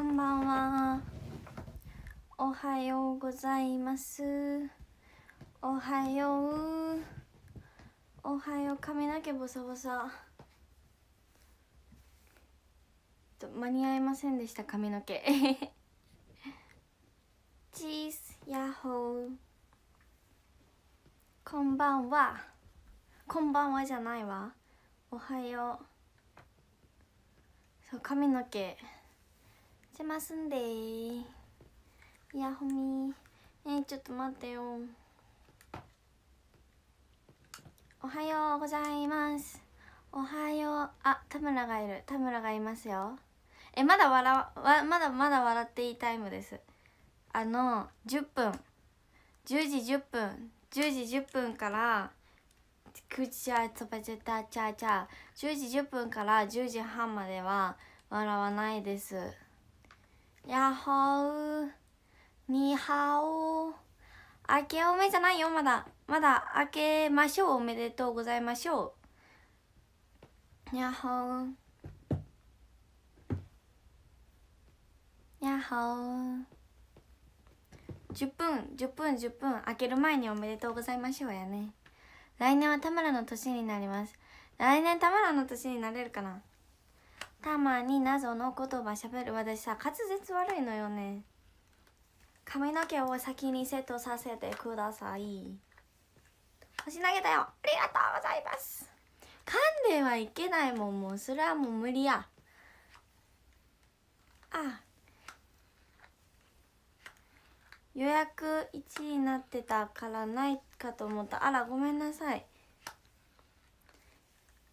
こんばんはおはようございますおはようおはよう髪の毛ボサボサ間に合いませんでした髪の毛 チーズヤホーこんばんはこんばんはじゃないわおはようそう髪の毛しますんでいやほみえー、ちょっと待ってよおはようございますおはようあ田村がいる田村がいますよえまだ笑わまだまだ笑っていいタイムですあの10分10時10分10時10分から9時あそばちゃたちゃちゃ10時10分から10時半までは笑わないですやほーにはお明けおめじゃないよまだまだ明けましょうおめでとうございましょうやほーやほー10分10分10分明ける前におめでとうございましょうやね来年は田村の年になります来年田村の年になれるかなたまに謎の言葉しゃべる私さ滑舌悪いのよね髪の毛を先にセットさせてください星投げたよありがとうございます噛んではいけないもんもうそれはもう無理やあ予約1位になってたからないかと思ったあらごめんなさい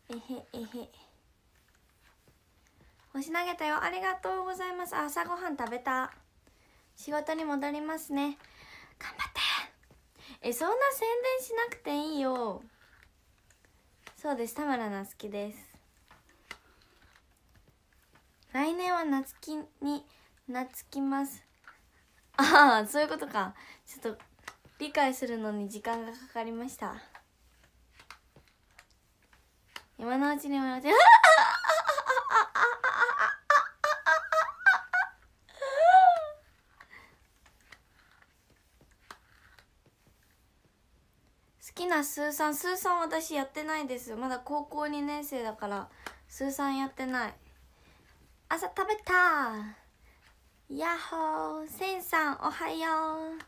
えへえへし投げたよありがとうございます朝ごはん食べた仕事に戻りますね頑張ってえそんな宣伝しなくていいよそうです田村なつきです来年は夏きに夏きますああそういうことかちょっと理解するのに時間がかかりました今のうちに今のうちになスーさんスーさん私やってないですまだ高校2年生だからスーさんやってない朝食べたやっほーせんさんおはよう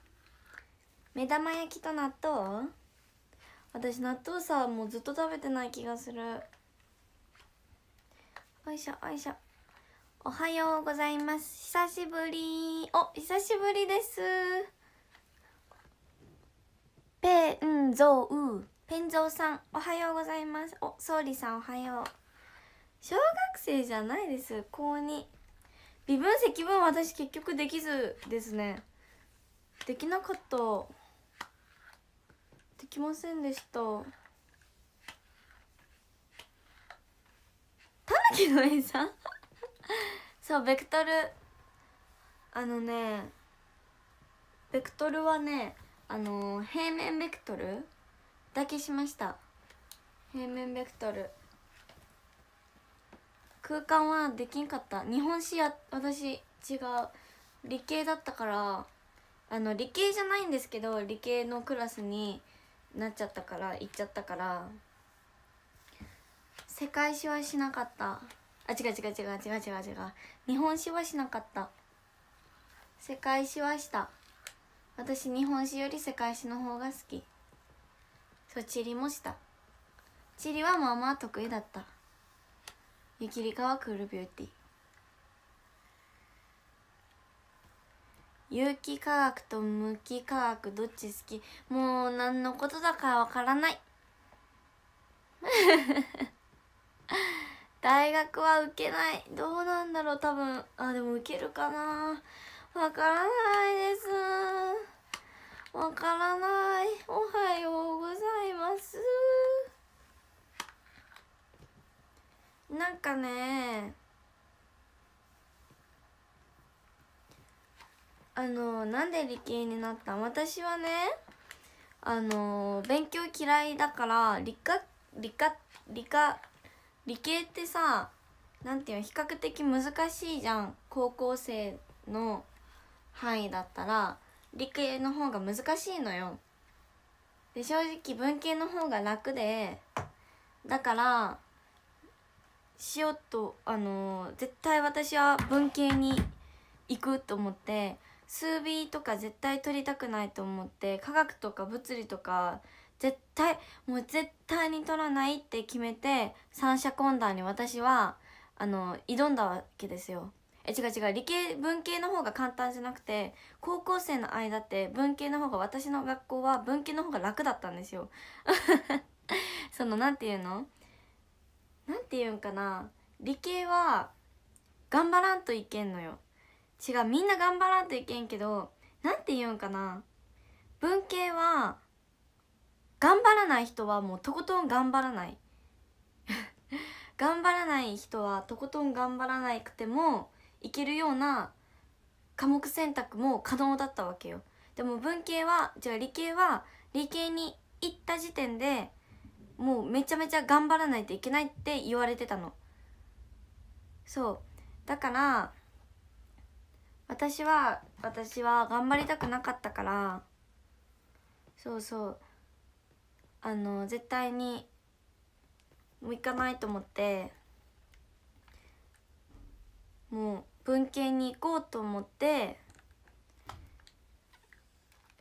目玉焼きと納豆私納豆さもうずっと食べてない気がするおいしょおいしょおはようございます久しぶりお久しぶりですペンゾウペンゾウさんおはようございますお総理さんおはよう小学生じゃないです高2微分積分私結局できずですねできなかったできませんでしたタヌキのさん そうベクトルあのねベクトルはねあの平面ベクトルだけしました平面ベクトル空間はできんかった日本史や私違う理系だったからあの理系じゃないんですけど理系のクラスになっちゃったから行っちゃったから世界史はしなかったあ違う違う違う違う違う違う日本史はしなかった世界史はした私日本史より世界史の方が好きそう地理もした地理はまあまあ得意だったゆきりかはクールビューティー有機化学と無機化学どっち好きもう何のことだかわからない 大学は受けないどうなんだろう多分あでも受けるかなわからないですわからないおはようございますなんかねあのなんで理系になった私はねあの勉強嫌いだから理科理科理科理系ってさなんていうの比較的難しいじゃん高校生の範囲だったら理系の方が難しいのよ。で正直文系の方が楽でだからしようとあの絶対私は文系に行くと思って数 B とか絶対取りたくないと思って科学とか物理とか絶対もう絶対に取らないって決めて三者懇談に私はあの挑んだわけですよ。え違う違う理系文系の方が簡単じゃなくて高校生の間って文系の方が私の学校は文系の方が楽だったんですよ その何て言うの何て言うんかな理系は頑張らんといけんのよ違うみんな頑張らんといけんけど何て言うんかな文系は頑張らない人はもうとことん頑張らない 頑張らない人はとことん頑張らなくてもいけるような科目選択も可能だったわけよでも文系はじゃあ理系は理系に行った時点でもうめちゃめちゃ頑張らないといけないって言われてたのそうだから私は私は頑張りたくなかったからそうそうあの絶対にもう行かないと思ってもう文系に行こうと思って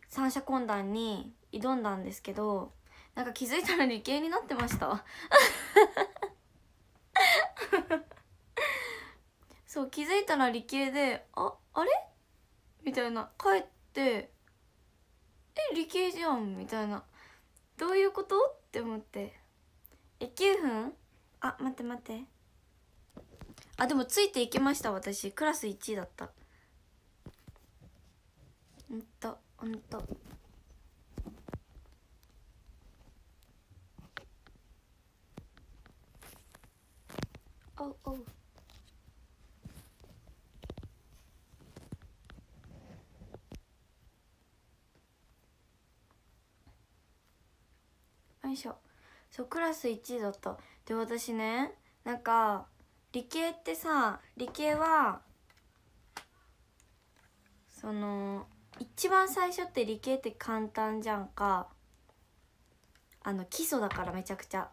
三者懇談に挑んだんですけどなんか気づいたら理系になってました そう気づいたら理系で「ああれ?」みたいな帰って「え理系じゃん」みたいな「どういうこと?」って思って「え9分あ待って待って」あでもついていきました私クラス1位だったほんとほんとおうおうよいしょそうクラス1位だったで私ねなんか理系ってさ理系はその一番最初って理系って簡単じゃんかあの基礎だからめちゃくちゃ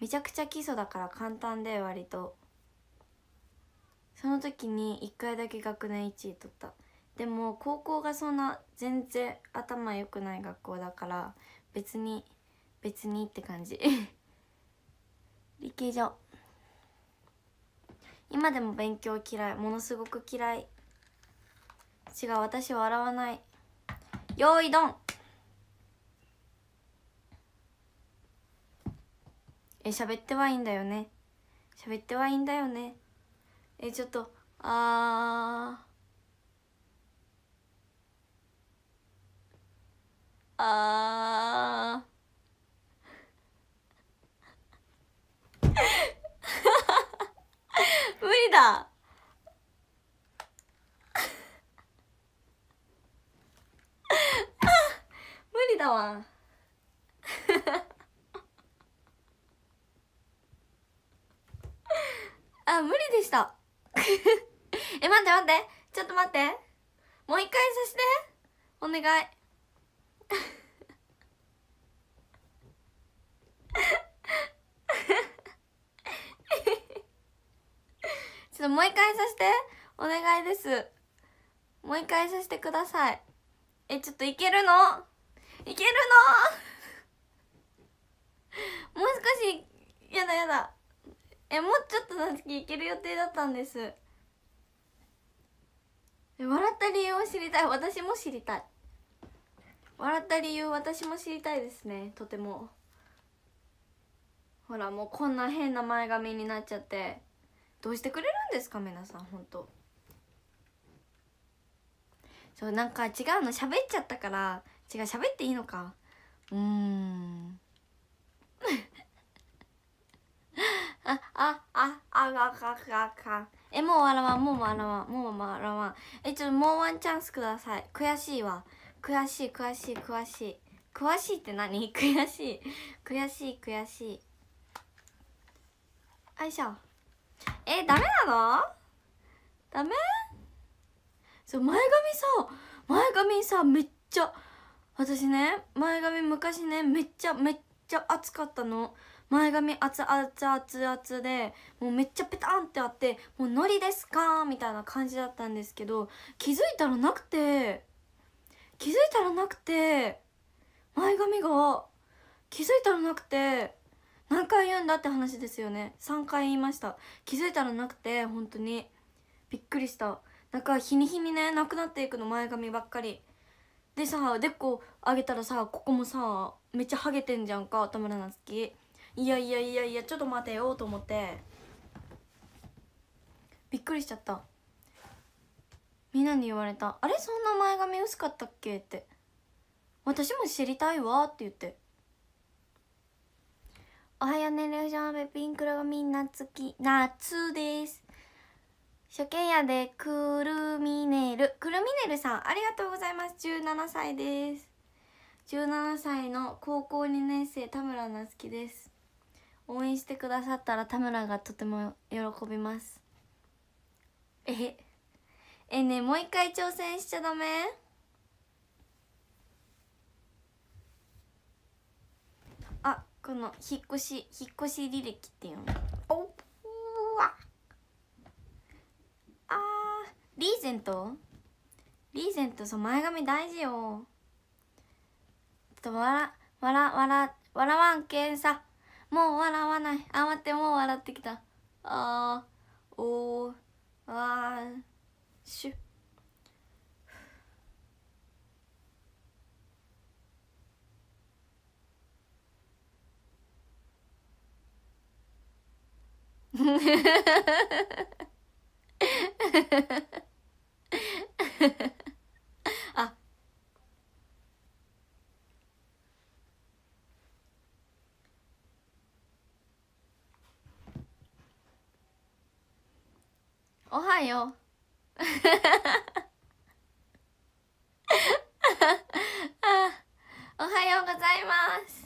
めちゃくちゃ基礎だから簡単で割とその時に1回だけ学年1位取ったでも高校がそんな全然頭良くない学校だから別に別にって感じ 理系じゃ今でも勉強嫌いものすごく嫌い違う私笑わない用意ドンえ喋ってはいいんだよね喋ってはいいんだよねえちょっとあーあー 無理だ 無理だわ あ無理でしたえ待って待ってちょっと待ってもう一回さしてお願い h ちょっともう一回さしてお願いですもう一回させてくださいえちょっといけるのいけるの もう少しやだやだえもうちょっとの月いける予定だったんです笑った理由を知りたい私も知りたい笑った理由私も知りたいですねとてもほらもうこんな変な前髪になっちゃってどうしてくれるんですか皆さん本当そうなんか違うの喋っちゃったから違う喋っていいのかうーん あああああああえもう笑わんもう笑わんもう笑わんえちょっともうワンチャンスください悔しいわ悔しい悔しい悔しい詳しいって何 悔しい悔しい悔しいよいしょえダメなのダメそう前髪さ前髪さめっちゃ私ね前髪昔ねめっちゃめっちゃ熱かったの前髪熱々熱々でもうめっちゃペタンってあって「もうノリですか?」みたいな感じだったんですけど気づいたらなくて気づいたらなくて前髪が気づいたらなくて何回言うんだって話ですよね3回言いました気づいたらなくて本当にびっくりしたなんか日に日にねなくなっていくの前髪ばっかりでさでっこ上げたらさここもさめっちゃハゲてんじゃんか田村夏きいやいやいやいやちょっと待てよと思ってびっくりしちゃったみんなに言われた「あれそんな前髪薄かったっけ?」って「私も知りたいわ」って言っておはようねレーションベピンクロミ夏き夏です初見屋でくるみねルくるみねルさんありがとうございます17歳です17歳の高校2年生田村なつきです応援してくださったら田村がとても喜びますええねもう一回挑戦しちゃダメこの引っ越し引っ越し履歴っていうのおうわあリーゼントリーゼントそう前髪大事よちょっとわらわわわわんけんさもう笑わないあ待ってもう笑ってきたあーおーあーシュッあおはよう おはようございます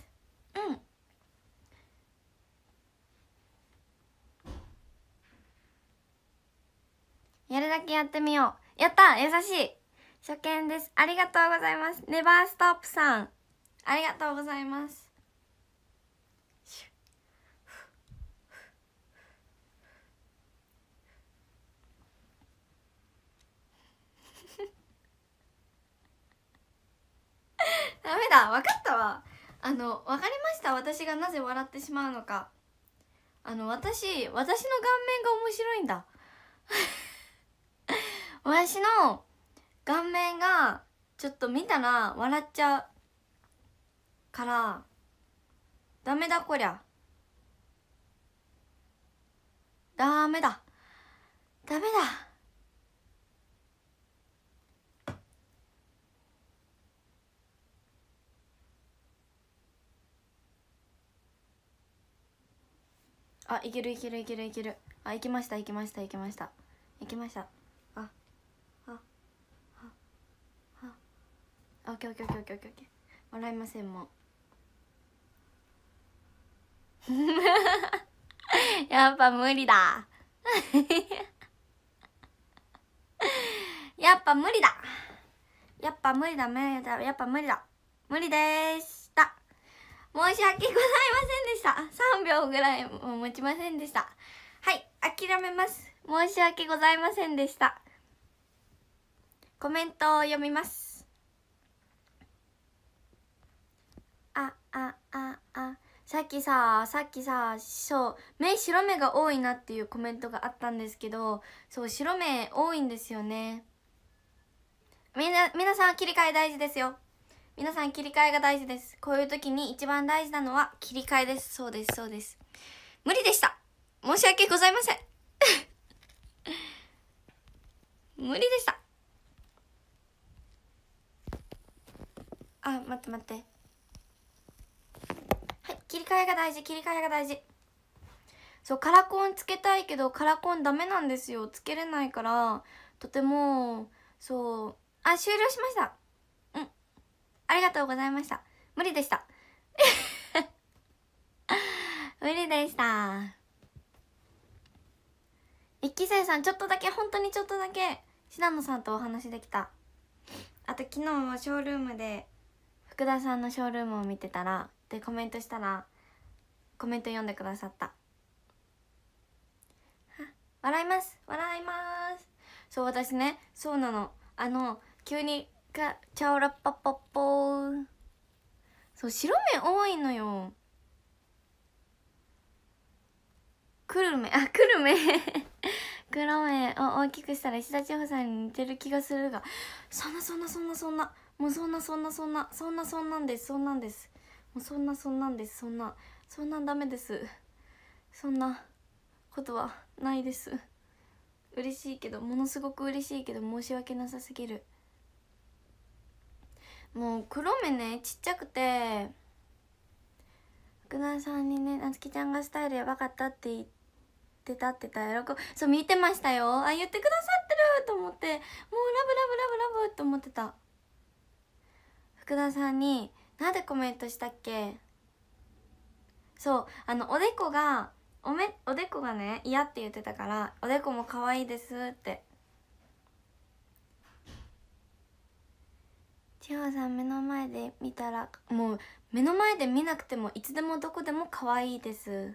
けやってみよう。やった優しい初見です。ありがとうございます。ネバーストップさん。ありがとうございます。ダメだ分かったわあの分かりました私がなぜ笑ってしまうのかあの私私の顔面が面白いんだ私の顔面がちょっと見たら笑っちゃうからダメだこりゃダメだダメだあいけるいけるいけるいけるあ行きましたいきましたいきましたいきましたオッケーオッケーオッケーオッケーオッケー笑いませんも やっぱ無理だ やっぱ無理だやっぱ無理だ無理やっぱ無理だ無理でした申し訳ございませんでした3秒ぐらいも持ちませんでしたはい諦めます申し訳ございませんでしたコメントを読みますあああさっきささっきさそう目白目が多いなっていうコメントがあったんですけどそう白目多いんですよねみんな皆さん切り替え大事ですよ皆さん切り替えが大事ですこういう時に一番大事なのは切り替えですそうですそうです無理でした申し訳ございません 無理でしたあ待って待って切り替えが大事切り替えが大事そうカラコンつけたいけどカラコンダメなんですよつけれないからとてもそうあ終了しましたうんありがとうございました無理でした 無理でした一期生さんちょっとだけ本当にちょっとだけシ信濃さんとお話できたあと昨日もショールームで福田さんのショールームを見てたらってコメントしたらコメント読んでくださった笑います笑いますそう私ねそうなのあの急にかチャオラッパッパッポーそう白目多いのよくるめあくるめ黒目を大きくしたら石田千穂さんに似てる気がするがそんなそんなそんなそんなもうそんなそんなそんなそんなそんなんですそんなんですもうそんなそんなんですそんなそんなんダメですそんなことはないです嬉しいけどものすごく嬉しいけど申し訳なさすぎるもう黒目ねちっちゃくて福田さんにねなつきちゃんがスタイルやばかったって言ってたってた喜そう見てましたよあ言ってくださってると思ってもうラブラブラブラブと思ってた福田さんになんでコメントしたっけそうあのおでこがおめおでこがね嫌って言ってたから「おでこも可愛いです」って千穂さん目の前で見たらもう目の前で見なくてもいつでもどこでも可愛いです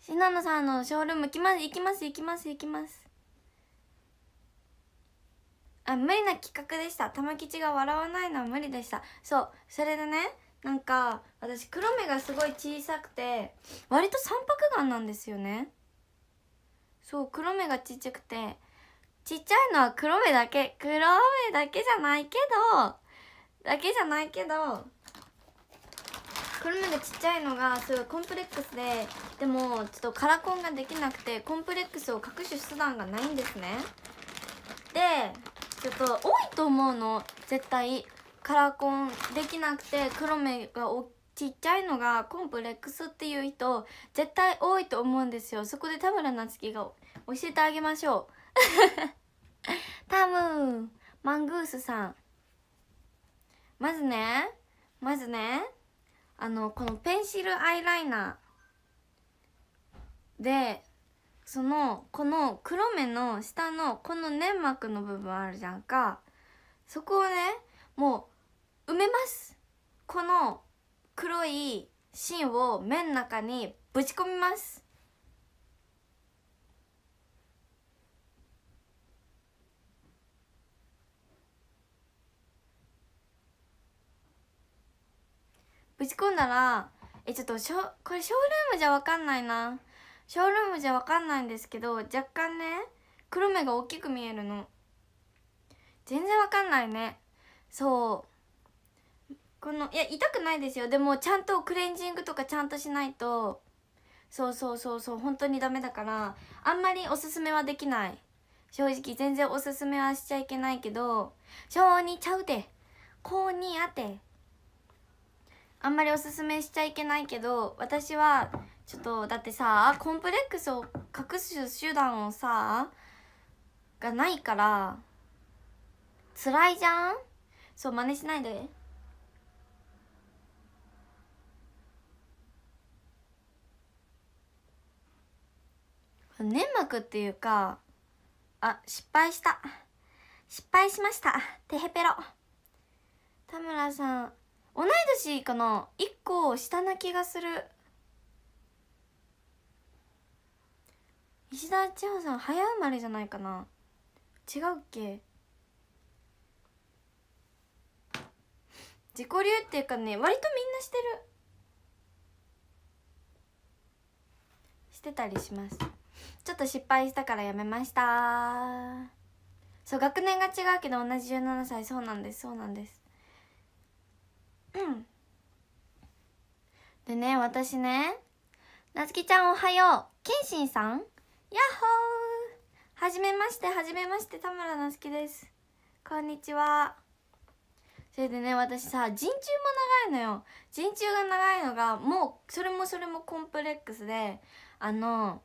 しなのさんのショールーム行きます行きます行きます行きますあ無理な企画でした玉吉が笑わないのは無理でしたそうそれでねなんか私黒目がすごい小さくて割と三白眼なんですよねそう黒目がちっちゃくてちっちゃいのは黒目だけ黒目だけじゃないけどだけじゃないけど黒目がちっちゃいのがすごいコンプレックスででもちょっとカラコンができなくてコンプレックスを隠す手段がないんですねでちょっと多いと思うの絶対カラコンできなくて黒目がおちっちゃいのがコンプレックスっていう人絶対多いと思うんですよそこで田村夏樹が教えてあげましょう タムマングースさんまずねまずねあのこのペンシルアイライナーでそのこの黒目の下のこの粘膜の部分あるじゃんかそこをねもう埋めますこの黒い芯を目の中にぶち込みますぶち込んだらえちょっとショこれショールームじゃ分かんないなショールームじゃわかんないんですけど若干ね黒目が大きく見えるの全然わかんないねそうこのいや痛くないですよでもちゃんとクレンジングとかちゃんとしないとそうそうそうそう本当にダメだからあんまりおすすめはできない正直全然おすすめはしちゃいけないけど小にちゃうて高にあてあんまりおすすめしちゃいけないけど私はちょっとだってさコンプレックスを隠す手段をさがないから辛いじゃんそう真似しないで粘膜っていうかあ失敗した失敗しましたてへぺろ田村さん同い年かな1個下な気がする石田千穂さん早生まれじゃないかな違うっけ自己流っていうかね割とみんなしてるしてたりしますちょっと失敗したからやめましたそう学年が違うけど同じ17歳そうなんですそうなんですうんでね私ねなつきちゃんおはよう謙信さんやっほーはじめましてはじめまして田村なすきですこんにちはそれでね私さ陣中も長いのよ陣中が長いのがもうそれもそれもコンプレックスであの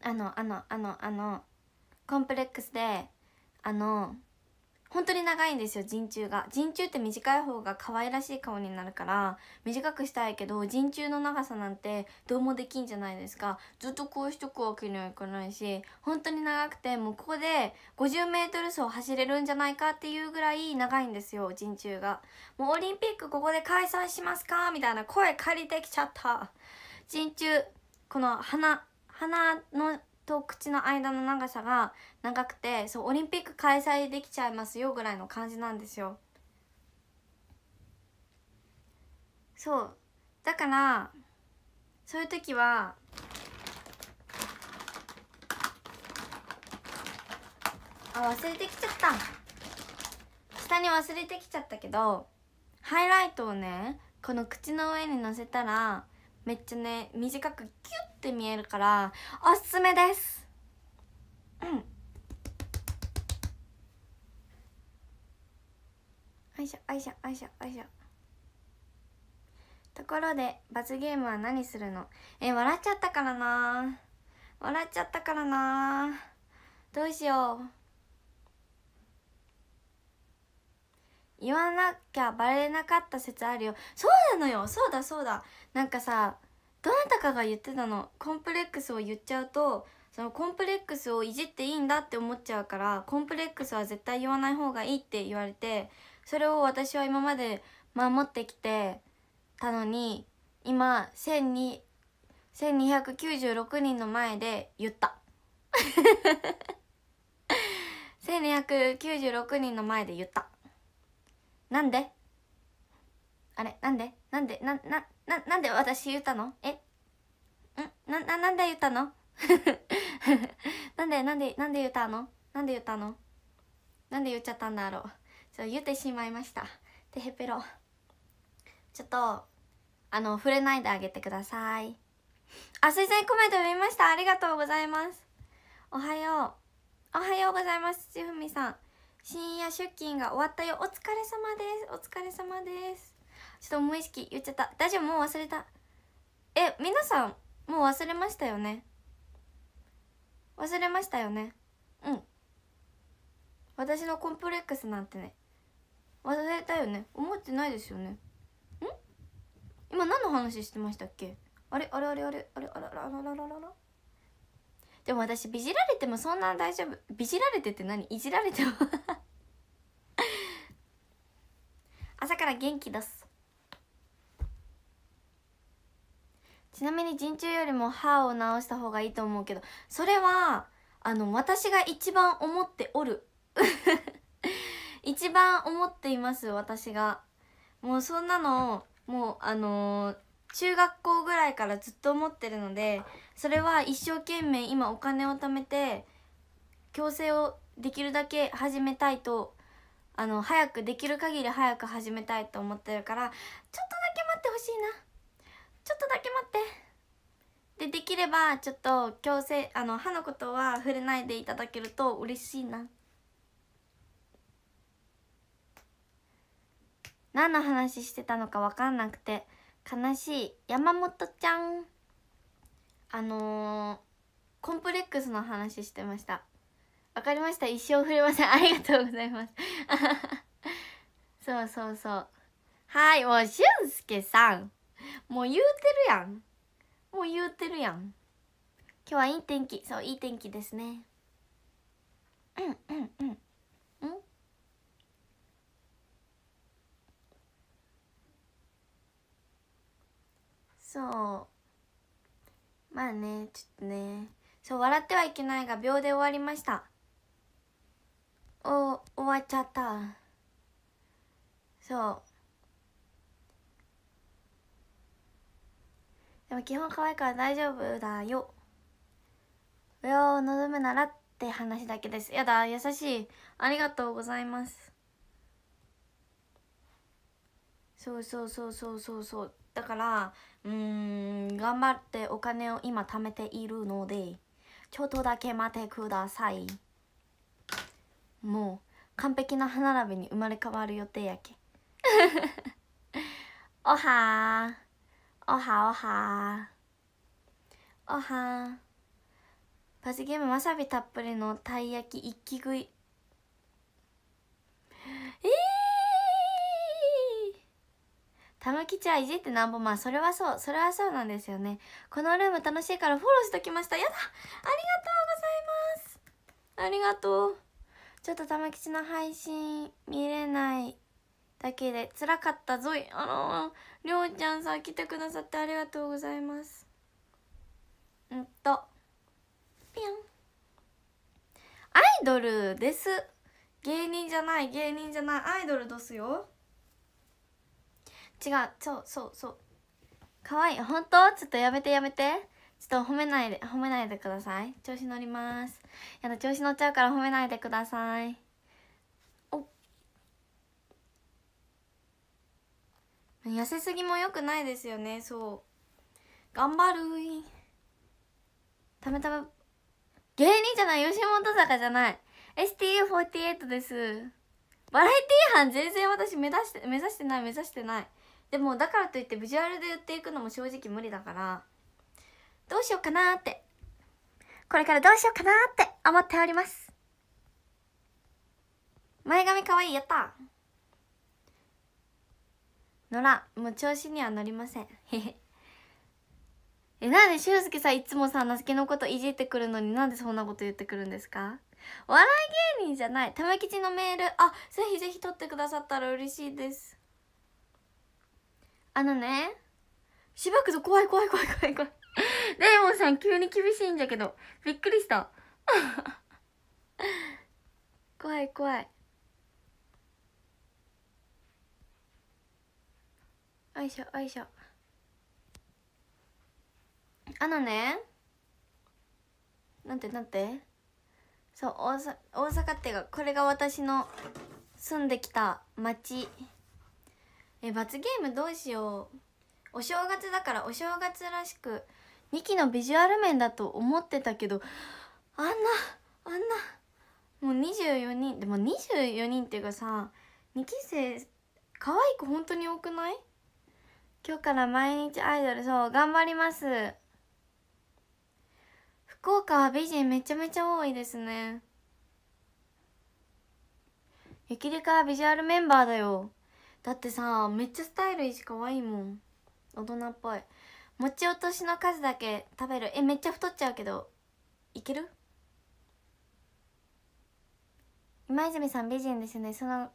あのあのあのあのコンプレックスであの本当に長いんですよ陣中が陣中って短い方が可愛らしい顔になるから短くしたいけど陣中の長さなんてどうもできんじゃないですかずっとこうしとくわけにはいかないし本当に長くてもうここで 50m 走走れるんじゃないかっていうぐらい長いんですよ陣中がもうオリンピックここで開催しますかみたいな声借りてきちゃった陣中この鼻鼻のと口の間の長さが長くてそうオリンピック開催できちゃいますよぐらいの感じなんですよそうだからそういう時はあ忘れてきちゃった下に忘れてきちゃったけどハイライトをねこの口の上にのせたらめっちゃね短くキュッて見えるからおすすめですよいしょよいしょよいしょところで罰ゲームは何するのえ笑っちゃったからな笑っちゃったからなどうしよう言わなきゃバレなかった説あるよそうなのよそうだそうだなんかさどなたかが言ってたのコンプレックスを言っちゃうとそのコンプレックスをいじっていいんだって思っちゃうからコンプレックスは絶対言わない方がいいって言われてそれを私は今まで守ってきてたのに今1296人の前で言った1296 人の前で言ったなんであれなんでなんでななななんで私言ったのえんなななんで言ったの なんでなんでなんで言ったのなんで言ったのなんで言っちゃったんだろうそう言ってしまいましたてへぺろちょっとあの触れないであげてくださいあ推薦コメント見ましたありがとうございますおはようおはようございますちふみさん深夜出勤が終わったよお疲れ様ですお疲れ様ですちょっと無意識言っちゃった大丈夫もう忘れたえ皆さんもう忘れましたよね忘れましたよねうん私のコンプレックスなんてね忘れたよね思ってないですよねん今何の話してましたっけあれあれあれあれあれあらららららでも私ビジられてもそんな大丈夫ビジられてって何いじられても 朝から元気出すちなみに陣中よりも歯を治した方がいいと思うけどそれはあの私が一番思っておる 一番思っています私がもうそんなのもうあのー、中学校ぐらいからずっと思ってるのでそれは一生懸命今お金を貯めて矯正をできるだけ始めたいとあの早くできる限り早く始めたいと思ってるからちょっとだけ待ってほしいなちょっとだけ待ってでできればちょっと矯正あの歯のことは触れないでいただけると嬉しいな何の話してたのか分かんなくて悲しい山本ちゃんあのー、コンプレックスの話してましたわかりました一生触れませんありがとうございます そうそうそうはいもう俊介さんもう言うてるやんもう言うてるやん今日はいい天気そういい天気ですねうんうんうんそうまあねちょっとねそう笑ってはいけないが秒で終わりましたお終わっちゃったそうでも基本可愛いから大丈夫だよ上を望むならって話だけですやだ優しいありがとうございますそうそうそうそうそうそうだからうん頑張ってお金を今貯めているのでちょっとだけ待ってくださいもう完璧な歯並びに生まれ変わる予定やけ おはおはおはおはパチゲームわさびたっぷりのたい焼き一気食いたむきちゃんいじってなんぼまあそれはそうそれはそうなんですよねこのルーム楽しいからフォローしときましたやだありがとうございますありがとうちょっとたまきちの配信見れないだけで辛かったぞいあのりょうちゃんさん来てくださってありがとうございますうんとぴょんアイドルです芸人じゃない芸人じゃないアイドルどすよ違うそうそうそうかわいい本当ちょっとやめてやめてちょっと褒めないで褒めないでください調子乗りますやだ調子乗っちゃうから褒めないでくださいお痩せすぎもよくないですよねそう頑張るたまたま芸人じゃない吉本坂じゃない STU48 ですバラエティー班全然私目指して目指してない目指してないでもだからといってビジュアルで売っていくのも正直無理だからどうしようかなってこれからどうしようかなって思っております前髪かわいいやったのらもう調子には乗りませんえなんで俊介さんいつもさなすけのこといじってくるのになんでそんなこと言ってくるんですかお笑い芸人じゃない玉吉のメールあぜひぜひ取ってくださったら嬉しいですあのねしばくぞ怖い怖い怖い怖い怖いレイモンさん急に厳しいんだけどびっくりした 怖い怖いよいしょよいしょあのねなんてなんてそう大大阪っていうかこれが私の住んできた町え罰ゲームどうしようお正月だからお正月らしく2期のビジュアル面だと思ってたけどあんなあんなもう24人でも24人っていうかさ2期生可愛い本当に多くない今日から毎日アイドルそう頑張ります福岡は美人めちゃめちゃ多いですね雪梨かはビジュアルメンバーだよだってさめっちゃスタイルいいし可愛いもん大人っぽい持ち落としの数だけ食べるえめっちゃ太っちゃうけどいける今泉さん美人ですねその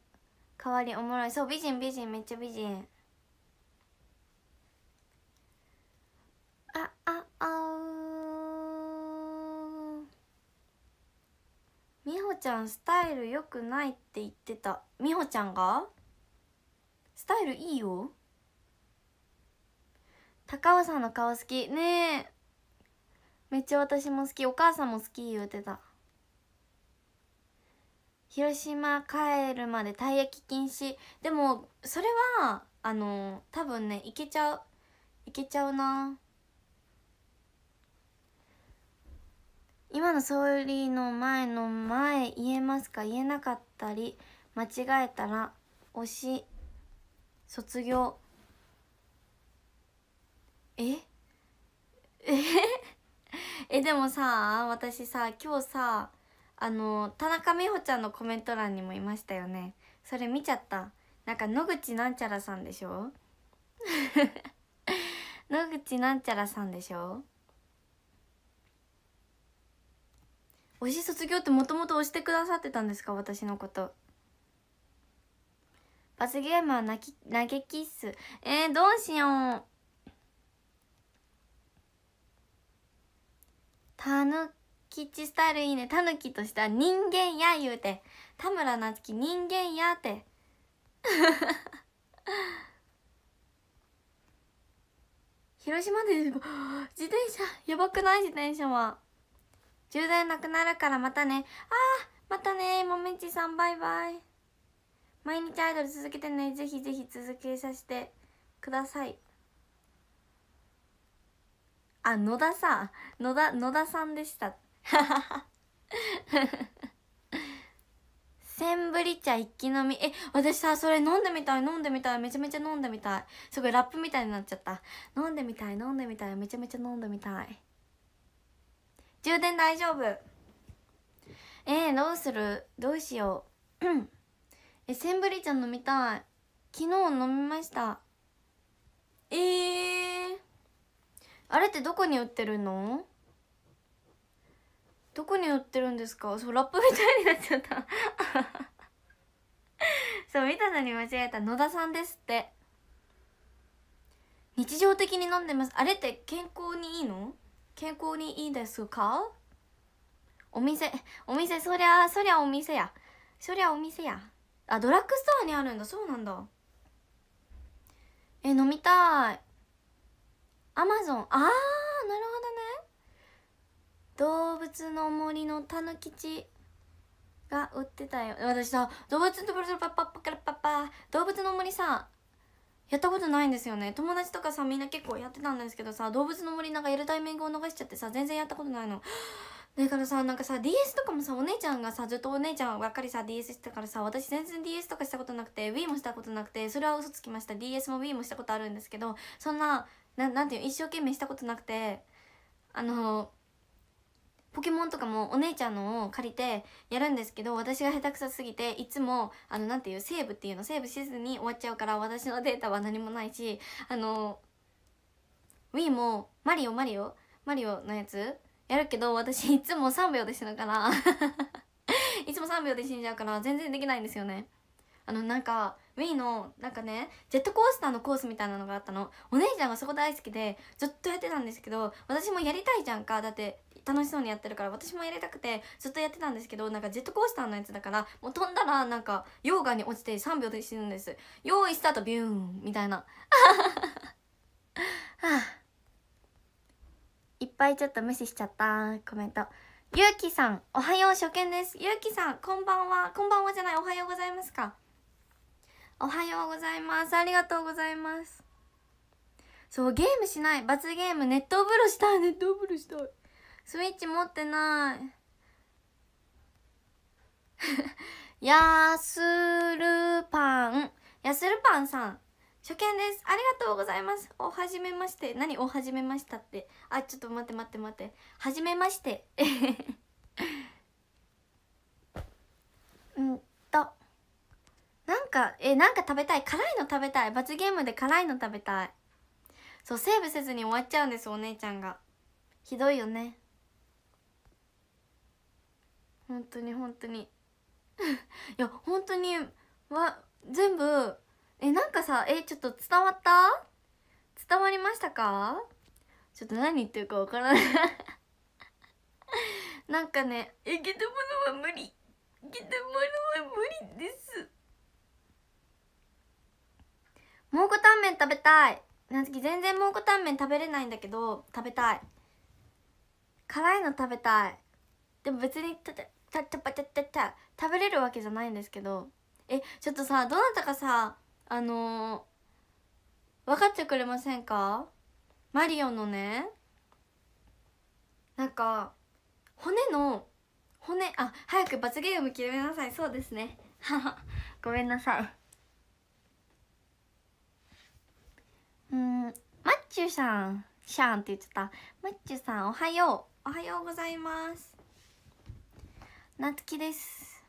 代わりおもろいそう美人美人めっちゃ美人あああ美穂ちゃんスタイルよくないって言ってた美穂ちゃんがスタイルいいよ高尾さんの顔好きねえめっちゃ私も好きお母さんも好き言うてた広島帰るまでたい焼き禁止でもそれはあの多分ねいけちゃういけちゃうな今の総理の前の前言えますか言えなかったり間違えたら教卒業え ええでもさ私さ今日さあの田中美穂ちゃんのコメント欄にもいましたよねそれ見ちゃったなんか野口なんちゃらさんでしょ 野口なんちゃらさんでしょ推し卒業ってもともと推してくださってたんですか私のこと罰ゲームは泣き投げキッスえー、どうしようたぬきちスタイルいいねたぬきとした人間や言うて田村なつき人間やって 広島で 自転車やばくない自転車は充電なくなるからまたねあーまたねもめちさんバイバイ毎日アイドル続けてねぜひぜひ続けさせてくださいあ野田さん野田野田さんでしたセンブリ茶一気飲みえ私さそれ飲んでみたい飲んでみたいめちゃめちゃ飲んでみたいすごいラップみたいになっちゃった飲んでみたい飲んでみたいめちゃめちゃ飲んでみたい充電大丈夫えー、どうするどうしよううんえセンブリ茶飲みたい昨日飲みましたえー、あれってどこに売ってるのどこに売ってるんですかそうラップみたいになっちゃった そう見たのに間違えた野田さんですって日常的に飲んでますあれって健康にいいの健康にいいですかお店お店そりゃそりゃお店やそりゃお店やあドラッグストアにあるんだそうなんだえ飲みたいアマゾンあーなるほどね動物の森のたぬきちが売ってたよ私さ動物のパパパパパパ動物の森さやったことないんですよね友達とかさみんな結構やってたんですけどさ動物の森なんかやるタイミングを逃しちゃってさ全然やったことないのだからさなんかさ DS とかもさお姉ちゃんがさずっとお姉ちゃんばっかりさ DS してたからさ私全然 DS とかしたことなくて Wii もしたことなくてそれは嘘つきました DS も Wii もしたことあるんですけどそんなななんていう一生懸命したことなくてあのポケモンとかもお姉ちゃんのを借りてやるんですけど私が下手くそすぎていつもあのなんていうセーブっていうのセーブせずに終わっちゃうから私のデータは何もないしあの Wii もマリオマリオマリオのやつやるけど私いつも3秒で死ぬから いつも3秒で死んじゃうから全然できないんですよねあのなんか Wii のなんかねジェットコースターのコースみたいなのがあったのお姉ちゃんがそこ大好きでずっとやってたんですけど私もやりたいじゃんかだって楽しそうにやってるから私もやりたくてずっとやってたんですけどなんかジェットコースターのやつだからもう飛んだらなんか溶岩に落ちて3秒で死ぬんです用意スタートビューンみたいな あいっぱいちょっと無視しちゃったコメントゆうきさんおはよう初見ですゆうきさんこんばんはこんばんはじゃないおはようございますかおはようございますありがとうございますそうゲームしない罰ゲーム熱湯風呂したい熱湯風呂したいスイッチ持ってないやするパンやするパンさん初見ですありがとうございますおはじめまして何おはじめましたってあちょっと待って待って待ってはじめまして うんとなんかえなんか食べたい辛いの食べたい罰ゲームで辛いの食べたいそうセーブせずに終わっちゃうんですお姉ちゃんがひどいよね本当に本当に いや本当にわ全部えなんかさえちょっと伝わった伝わりましたかちょっと何言ってるかわからない なんかねえゲテものは無理ゲテものは無理です蒙古タンメン食べたいなつき全然蒙古タンメン食べれないんだけど食べたい辛いの食べたいでも別にたたたたたたた食べれるわけじゃないんですけどえちょっとさどなたかさあのー、分かってくれませんかマリオのねなんか骨の骨あ早く罰ゲーム決めなさいそうですねごめんなさいうんマッチュさんシャンって言っちゃったマッチュさんおはようおはようございますなつきです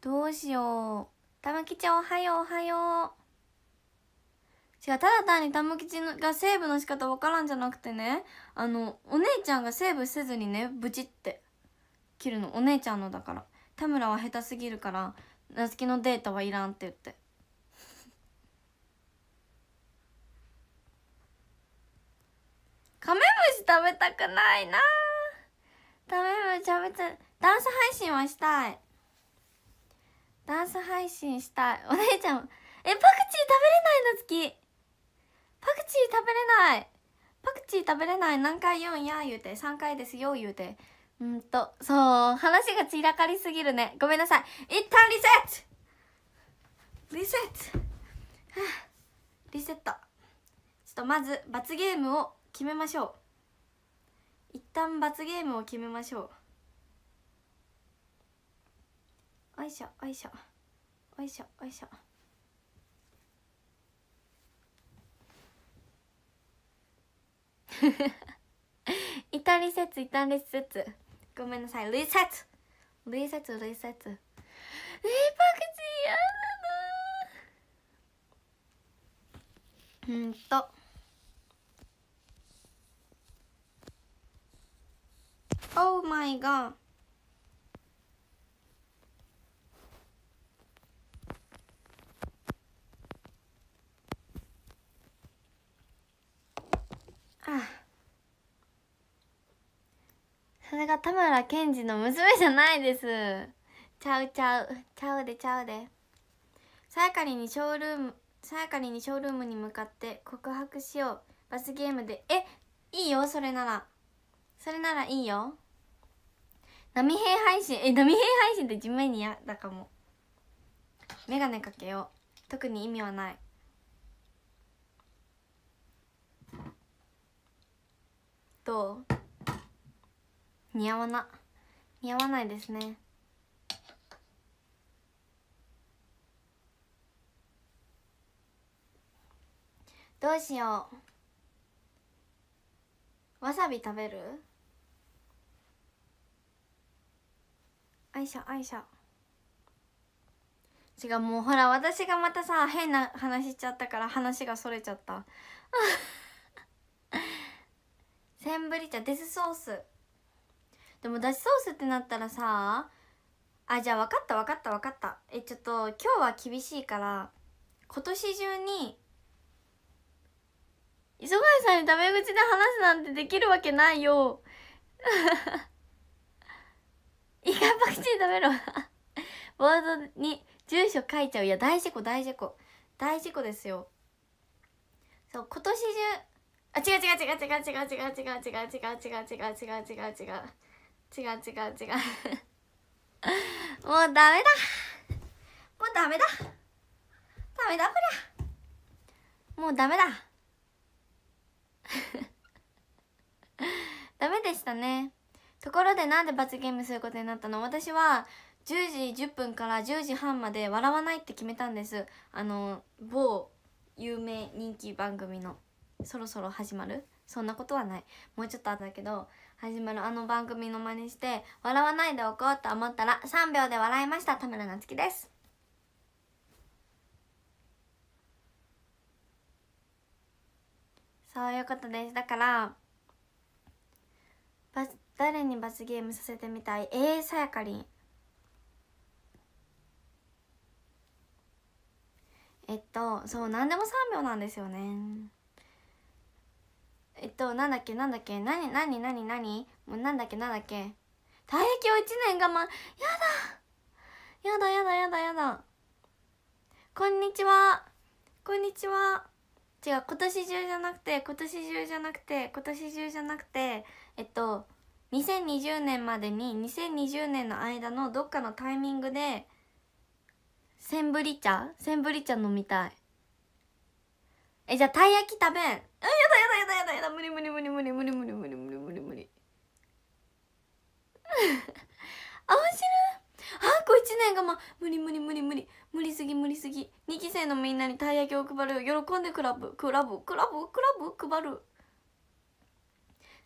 どうしよう玉吉おはようおはよう。違う、ただ単に玉吉のがセーブの仕方わからんじゃなくてね、あの、お姉ちゃんがセーブせずにね、ブチって切るの。お姉ちゃんのだから。田村は下手すぎるから、なつきのデータはいらんって言って。カメムシ食べたくないなカメムシ食べた、ダンス配信はしたい。ダンス配信したいお姉ちゃんえパクチー食べれないの好きパクチー食べれないパクチー食べれない何回言うんや言うて3回ですよ言うてうんとそう話が散らかりすぎるねごめんなさい一旦リセットリセットリセットちょっとまず罰ゲームを決めましょう一旦罰ゲームを決めましょうあいしょあいしょあいしょあいしょ一旦リセッツ一旦リセツごめんなさいリセツリセツリセツえパクチー嫌なのうんとオーマイガーれが田村賢治の娘じゃないですちゃうちゃうちゃうでちゃうでさやかりにショールームさやかりにショールームに向かって告白しようバスゲームでえいいよそれならそれならいいよ波平配信え波平配信って地面にやだかも眼鏡かけよう特に意味はないどう似合わな似合わないですねどうしようわさび食べるあいしょあいしょ違うもうほら私がまたさ変な話しちゃったから話がそれちゃったセンブリ茶デスソースでもだしソースってなったらさあじゃあ分かった分かった分かったえちょっと今日は厳しいから今年中に磯貝さんにタメ口で話すなんてできるわけないよいか パクチー食べろボードに住所書いちゃういや大事故大事故大事故ですよそう今年中あ違う違う違う違う違う違う違う違う違う違う違う違う違う違う違う違う違う違う違うもうダメだもうダメだダメだこりゃもうダメだ ダメでしたねところでなんで罰ゲームすることになったの私は10時10分から10時半まで笑わないって決めたんですあの某有名人気番組のそろそろ始まるそんなことはないもうちょっとあったけど始まるあの番組の真似して笑わないでおこうと思ったら3秒で笑いました田村夏樹ですそういうことですだから誰に罰ゲームさせてみたいえー、さやかりんえっとそう何でも3秒なんですよねえっとなんだっけなんだっけ何何何何もうなんだっけなんだっけ退役を1年我慢やだやだやだやだやだこんにちはこんにちは違う今年中じゃなくて今年中じゃなくて今年中じゃなくてえっと2020年までに2020年の間のどっかのタイミングでセンブリ茶センブリ茶飲みたいえ、じゃあ、たい焼き食べん。あ、やだやだやだやだ無理無理無理無理無理無理無理無理無理無理。あ、面白い。あんこ1年がまあ、無理無理無理無理無理すぎ無理すぎ2期生のみんなにたい焼きを配るよ喜んでクラブクラブクラブクラブ配る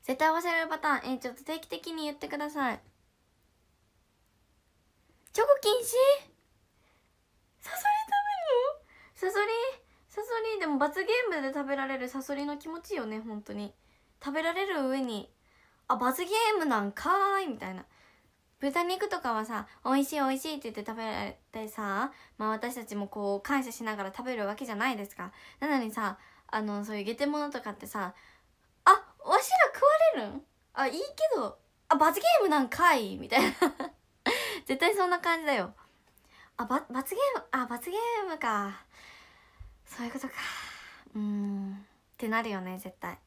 絶対忘れるパターンえちょっと定期的に言ってくださいチョコ禁止サソリ食べるのサソリサソリでも罰ゲームで食べられるサソリの気持ちいいよね本当に食べられる上にあ罰ゲームなんかーいみたいな豚肉とかはさ美味しい美味しいって言って食べられてさまあ私たちもこう感謝しながら食べるわけじゃないですかなのにさあのそういうゲテモノとかってさあわしら食われるんあいいけどあ罰ゲームなんかいみたいな絶対そんな感じだよあ罰ゲームあ罰ゲームかそういうことかうんってなるよね絶対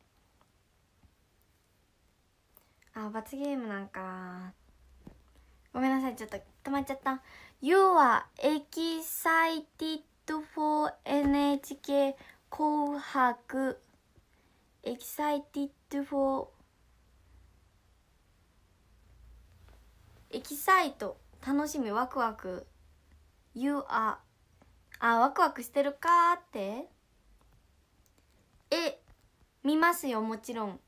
あ罰ゲームなんかごめんなさいちょっと止まっちゃった You are excited for NHK 紅白 excited for excite 楽しみワクワク You are あワクワクしてるかってえ見ますよもちろん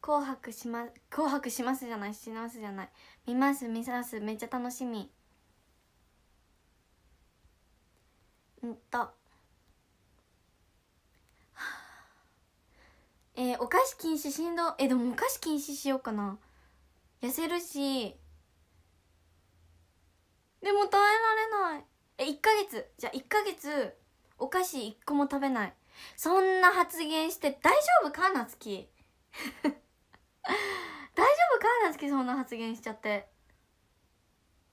紅白しま紅白しますじゃないしますじゃない見ます見ますめっちゃ楽しみうんとえー、お菓子禁止しんどえでもお菓子禁止しようかな痩せるしでも耐えられないえ1ヶ月じゃあ1ヶ月お菓子1個も食べないそんな発言して大丈夫かなつき大丈夫かなつきそんな発言しちゃって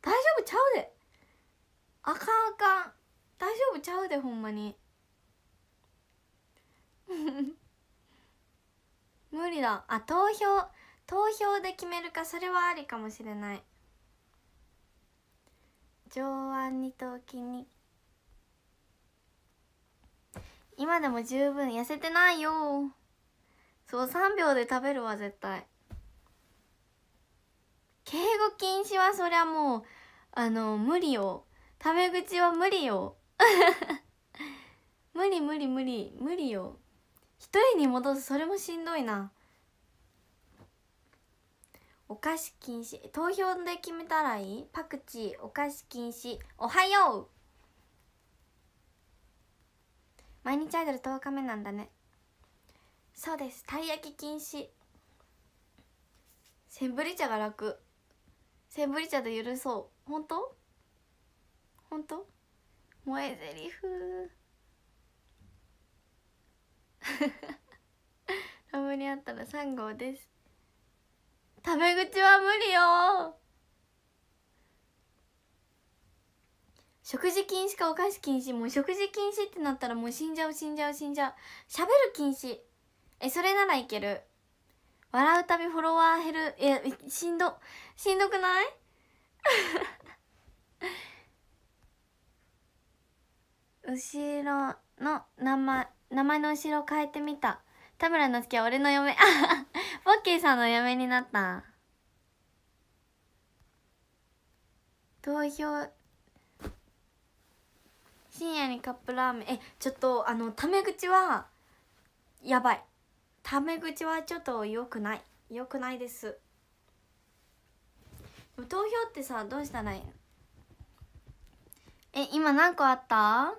大丈夫ちゃうであかんあかん大丈夫ちゃうでほんまに 無理だあ投票投票で決めるかそれはありかもしれない上腕二頭筋に今でも十分痩せてないよそう3秒で食べるわ絶対敬語禁止はそりゃもうあの無理よタメ口は無理よ 無理無理無理無理よ一人に戻すそれもしんどいなお菓子禁止投票で決めたらいいパクチーお菓子禁止おはよう毎日アイドル10日目なんだねそうですたい焼き禁止センブリ茶が楽センブリ茶で許そう本当本当萌えゼリフラム にあったら3号ですタメ口は無理よ食事禁止かお菓子禁止もう食事禁止ってなったらもう死んじゃう死んじゃう死んじゃう喋る禁止えそれならいける笑うたびフォロワー減るいやしんどしんどくない 後ろの名前名前の後ろ変えてみた田村すけは俺の嫁 ポッキーさんの嫁になった投票深夜にカップラーメンえちょっとあのタメ口はやばいタメ口はちょっと良くない良くないです投票ってさどうしたらいいえ今何個あった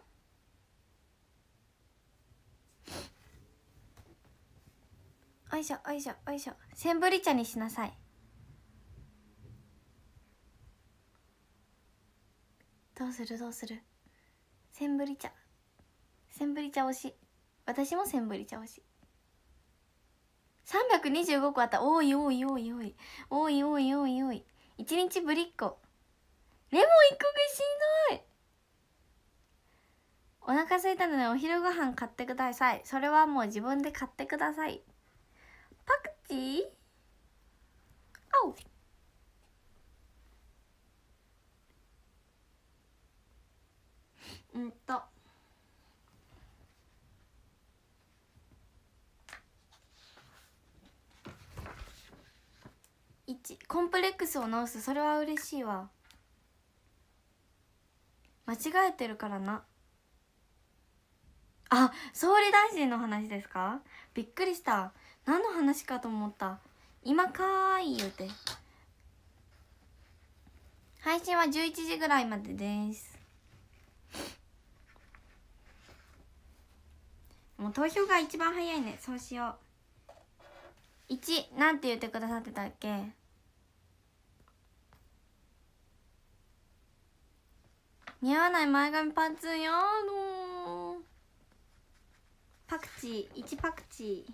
おいしょおいしょおいしょセンブリ茶にしなさいどうするどうするセンブリ茶センブリ茶推し私もセンブリ茶推し325個あった多い多い多い多い多い多い多い多い1日ぶりっ子レモン1個がしんどいお腹すいたのでお昼ご飯買ってくださいそれはもう自分で買ってください e a うんと。1コンプレックスを直すそれは嬉しいわ間違えてるからなあ総理大臣の話ですかびっくりした何の話かと思った今かーい言うて配信は11時ぐらいまでですもう投票が一番早いねそうしよう1なんて言ってくださってたっけ似合わない前髪パンツやーのーパクチー1パクチー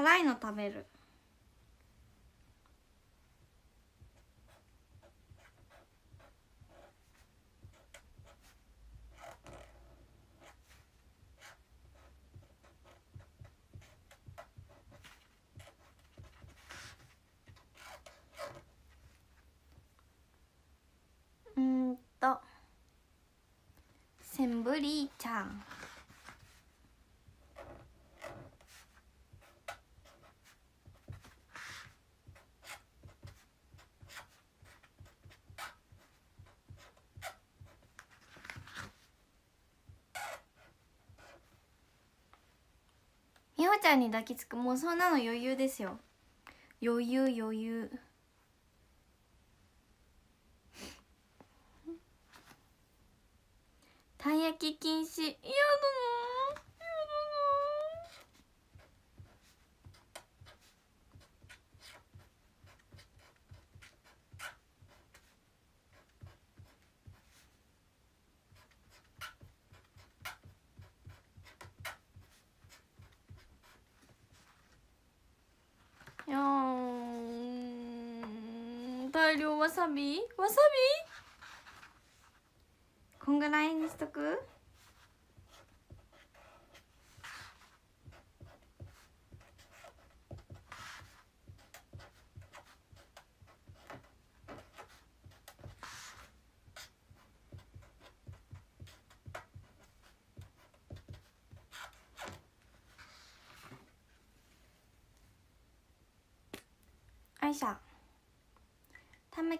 辛いの食べるうんとセンブリちゃん美穂ちゃんに抱きつくもうそんなの余裕ですよ余裕余裕たい焼き禁止嫌だな材料わさびわさびこんぐらいにしとく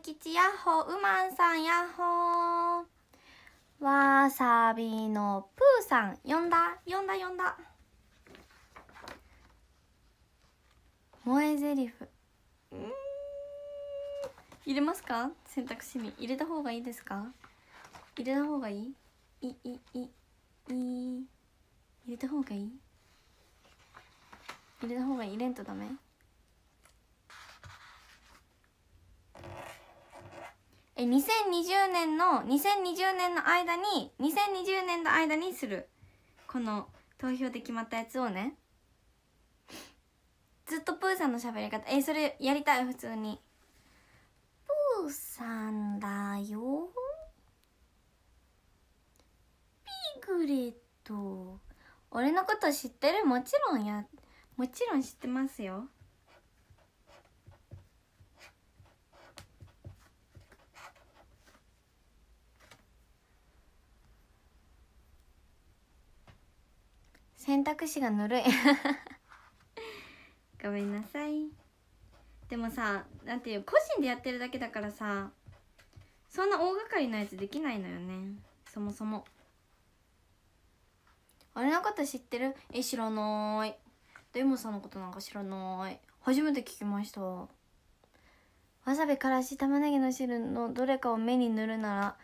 吉ヤッホーウマンさんヤッホーわさびのプーさん呼んだ呼んだ呼んだ萌えゼリフうん入れますか選択肢に入れた方がいいですか入れた方がいいいいいい入れた方がいい入れた方がいい入れんとダメえ2020年の2020年の間に2020年の間にするこの投票で決まったやつをねずっとプーさんの喋り方えそれやりたい普通にプーさんだよピグレット俺のこと知ってるもちろんやもちろん知ってますよ選択肢がぬるい ごめんなさいでもさなんていう個人でやってるだけだからさそんな大掛かりなやつできないのよねそもそもあれのこと知ってるえ知らないデモさんのことなんか知らない初めて聞きましたわさびからし玉ねぎの汁のどれかを目に塗るなら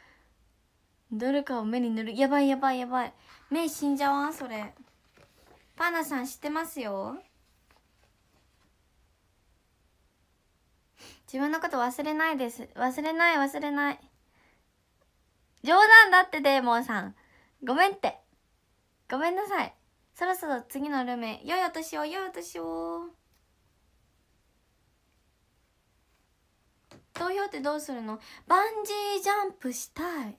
どれかを目に塗るやばいやばいやばい目死んじゃわんそれパンナさん知ってますよ自分のこと忘れないです忘れない忘れない冗談だってデーモンさんごめんってごめんなさいそろそろ次のルメ良いお年を良いお年を投票ってどうするのバンジージャンプしたい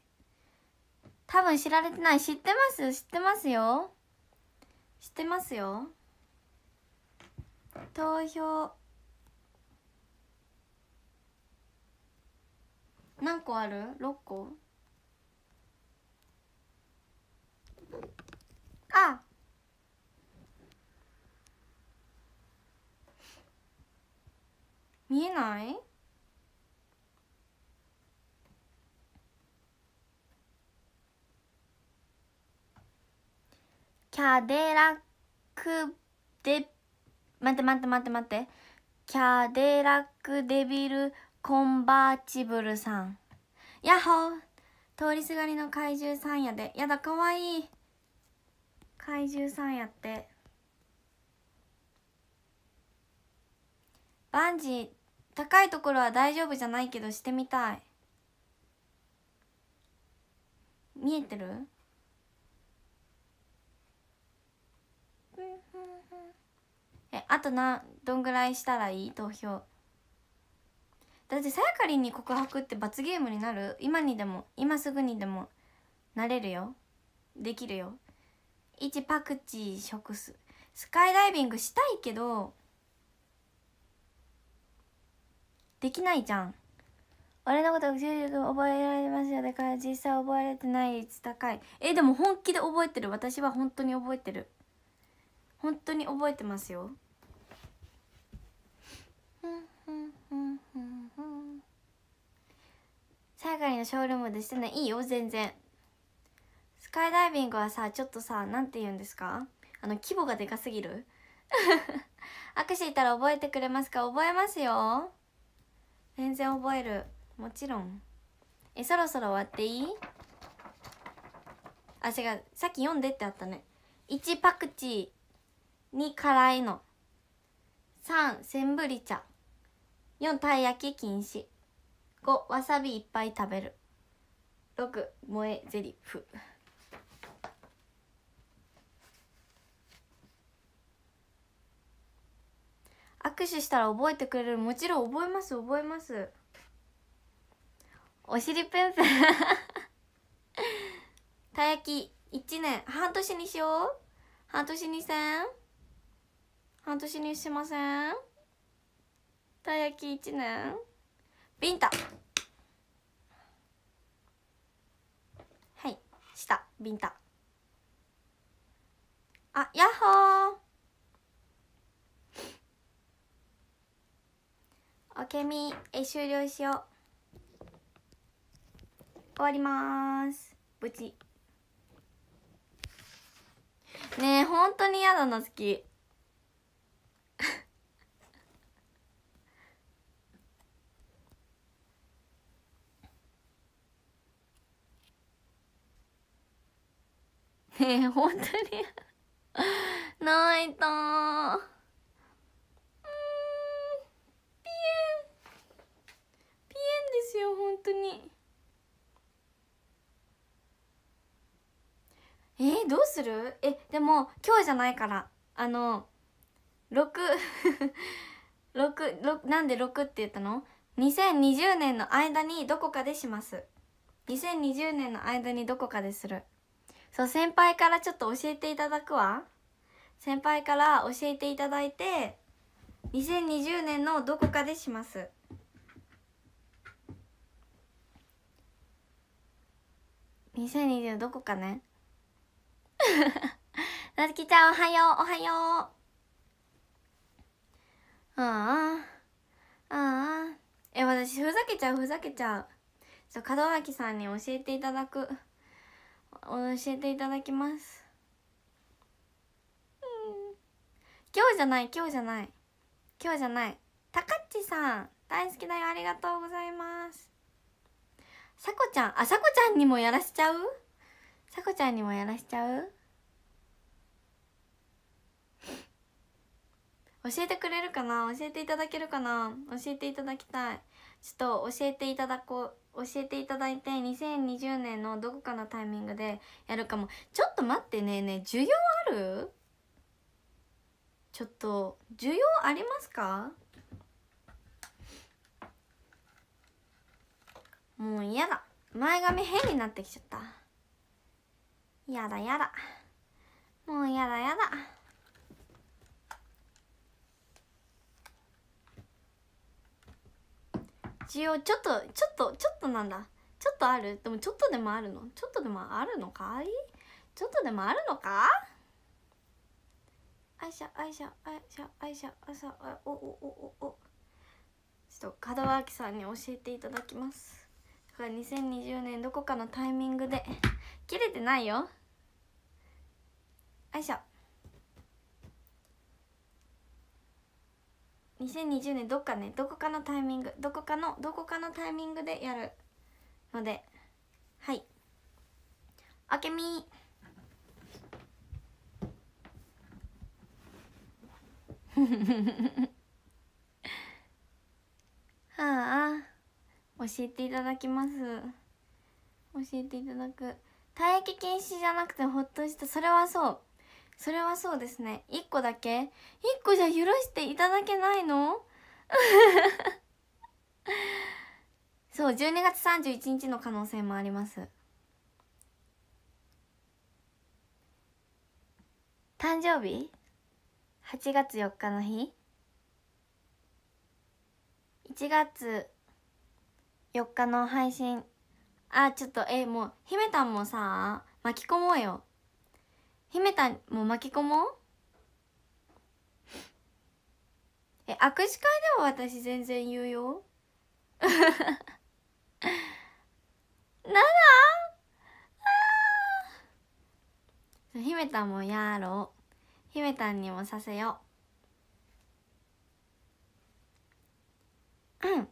多分知られてない知ってます知ってますよ知ってますよ投票何個ある ?6 個あ見えないキャデラックで待って待って待って待ってキャデラックデビルコンバーチブルさんヤッホー通りすがりの怪獣さんやでやだかわいい怪獣さんやってバンジー高いところは大丈夫じゃないけどしてみたい見えてるえあとなどんぐらいしたらいい投票だってさやかりんに告白って罰ゲームになる今にでも今すぐにでもなれるよできるよ1パクチー食すスカイダイビングしたいけどできないじゃん俺のこと重々覚えられますよだから実際覚えられてない率高いえでも本気で覚えてる私は本当に覚えてる本当に覚えてますよ最後にのショールームでしてないいいよ全然スカイダイビングはさちょっとさなんて言うんですかあの規模がでかすぎる握手いたら覚えてくれますか覚えますよ全然覚えるもちろんえそろそろ終わっていいあ違うさっき読んでってあったね1パクチー2辛いの3センブリ茶4たい焼き禁止5わさびいっぱい食べる6萌えゼリフ握手したら覚えてくれるもちろん覚えます覚えますお尻ペンペンたい焼き1年半年にしよう半年にせん半年にしませんたい焼き1年ビンタはいしたビンタあヤッホーおけみえ終了しよう終わりますブチねえ本当に嫌だな好きえ本当に泣いたー。ピエン。ピエンですよ、本当に。えー、どうするえ、でも、今日じゃないから。あの、6 6、6、なんで6って言ったの ?2020 年の間にどこかでします。2020年の間にどこかでする。そう先輩からちょっと教えていただくわ先輩から教えていただいて2020年のどこかでします2020どこかね なつきちゃんおはようおはようああああえ私ふざけちゃうふざけちゃう門脇さんに教えていただく教えていただきます、うん、今日じゃない今日じゃない今日じゃないたかっちさん大好きだよありがとうございますさこちゃんあさこちゃんにもやらしちゃうさこちゃんにもやらしちゃう教えてくれるかな教えていただけるかな教えていただきたいちょっと教えていただこう教えていただいて2020年のどこかのタイミングでやるかもちょっと待ってねね需要あるちょっと需要ありますかもう嫌だ前髪変になってきちゃったやだやだもうやだやだ一応ちょっとちょっとちょっとなんだちょっとあるでもちょっとでもあるのちょっとでもあるのかいちょっとでもあるのかあいしょあいしょあいしょあいしょあいしょおおおおおちょっと門脇さんに教えていただきますだから2020年どこかのタイミングで切れてないよあいしょ2020年どっかねどこかのタイミングどこかのどこかのタイミングでやるのではいあけみ はあ教えていただきます教えていただく退役禁止じゃなくてほっとしたそれはそうそれはそうですね一個だけ一個じゃ許していただけないの そう12月31日の可能性もあります誕生日8月4日の日1月4日の配信あちょっとえもう姫たんもさ巻き込もうよ姫たんも巻き込もうえ握手会では私全然言うよ ななあ姫たんもやろう姫たんにもさせよううん